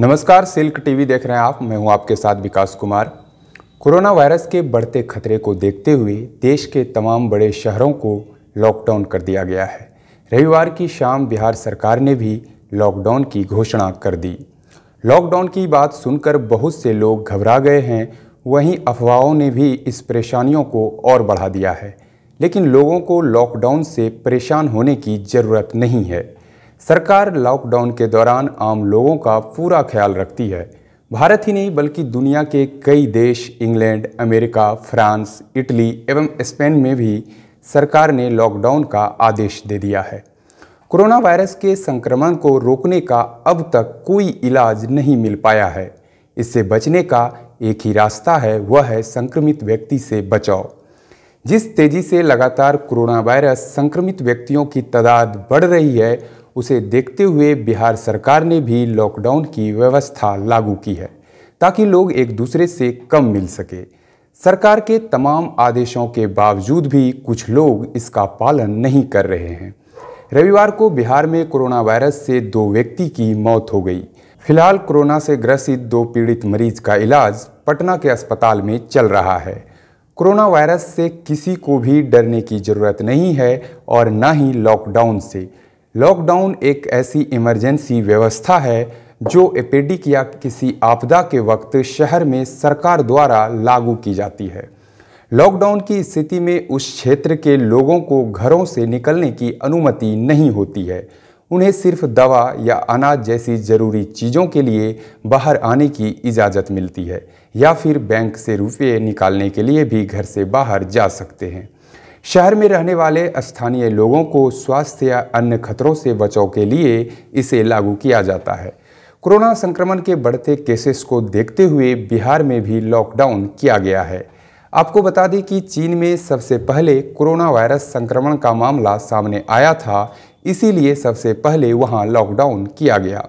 नमस्कार silk TV देख रहे हैं आप मैं हूं आपके साथ विकास कुमार कोरोना वायरस के बढ़ते खतरे को देखते हुए देश के तमाम बड़े शहरों को लॉकडाउन कर दिया गया है रविवार की शाम बिहार सरकार ने भी लॉकडाउन की घोषणा कर दी लॉकडाउन की बात सुनकर बहुत से लोग घबरा गए हैं वहीं अफवाहों ने भी इस परेशानियों को और बढ़ा दिया है लेकिन लोगों को लॉकडाउन से परेशान होने की ज़रूरत नहीं है सरकार लॉकडाउन के दौरान आम लोगों का पूरा ख्याल रखती है भारत ही नहीं बल्कि दुनिया के कई देश इंग्लैंड अमेरिका फ्रांस इटली एवं स्पेन में भी सरकार ने लॉकडाउन का आदेश दे दिया है कोरोना वायरस के संक्रमण को रोकने का अब तक कोई इलाज नहीं मिल पाया है इससे बचने का एक ही रास्ता है वह है संक्रमित व्यक्ति से बचाव जिस तेजी से लगातार कोरोना वायरस संक्रमित व्यक्तियों की तादाद बढ़ रही है उसे देखते हुए बिहार सरकार ने भी लॉकडाउन की व्यवस्था लागू की है ताकि लोग एक दूसरे से कम मिल सके सरकार के तमाम आदेशों के बावजूद भी कुछ लोग इसका पालन नहीं कर रहे हैं रविवार को बिहार में कोरोना वायरस से दो व्यक्ति की मौत हो गई फिलहाल कोरोना से ग्रसित दो पीड़ित मरीज का इलाज पटना के अस्पताल में चल रहा है कोरोना वायरस से किसी को भी डरने की ज़रूरत नहीं है और ना ही लॉकडाउन से लॉकडाउन एक ऐसी इमरजेंसी व्यवस्था है जो एपेडिक या किसी आपदा के वक्त शहर में सरकार द्वारा लागू की जाती है लॉकडाउन की स्थिति में उस क्षेत्र के लोगों को घरों से निकलने की अनुमति नहीं होती है उन्हें सिर्फ दवा या अनाज जैसी ज़रूरी चीज़ों के लिए बाहर आने की इजाज़त मिलती है या फिर बैंक से रुपये निकालने के लिए भी घर से बाहर जा सकते हैं शहर में रहने वाले स्थानीय लोगों को स्वास्थ्य या अन्य खतरों से बचाव के लिए इसे लागू किया जाता है कोरोना संक्रमण के बढ़ते केसेस को देखते हुए बिहार में भी लॉकडाउन किया गया है आपको बता दें कि चीन में सबसे पहले कोरोना वायरस संक्रमण का मामला सामने आया था इसीलिए सबसे पहले वहां लॉकडाउन किया गया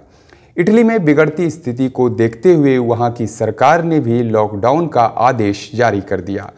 इटली में बिगड़ती स्थिति को देखते हुए वहां की सरकार ने भी लॉकडाउन का आदेश जारी कर दिया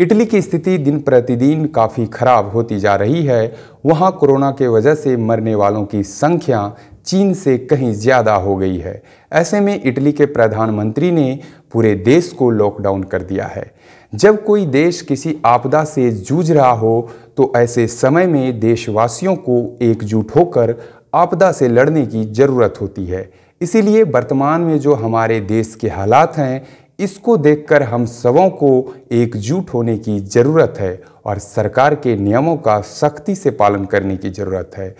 इटली की स्थिति दिन प्रतिदिन काफ़ी खराब होती जा रही है वहाँ कोरोना के वजह से मरने वालों की संख्या चीन से कहीं ज़्यादा हो गई है ऐसे में इटली के प्रधानमंत्री ने पूरे देश को लॉकडाउन कर दिया है जब कोई देश किसी आपदा से जूझ रहा हो तो ऐसे समय में देशवासियों को एकजुट होकर आपदा से लड़ने की ज़रूरत होती है इसीलिए वर्तमान में जो हमारे देश के हालात हैं इसको देखकर हम सबों को एकजुट होने की ज़रूरत है और सरकार के नियमों का सख्ती से पालन करने की ज़रूरत है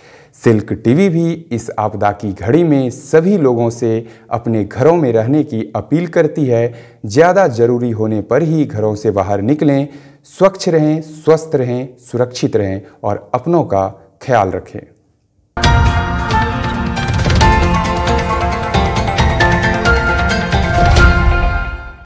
सिल्क टीवी भी इस आपदा की घड़ी में सभी लोगों से अपने घरों में रहने की अपील करती है ज़्यादा ज़रूरी होने पर ही घरों से बाहर निकलें स्वच्छ रहें स्वस्थ रहें सुरक्षित रहें और अपनों का ख्याल रखें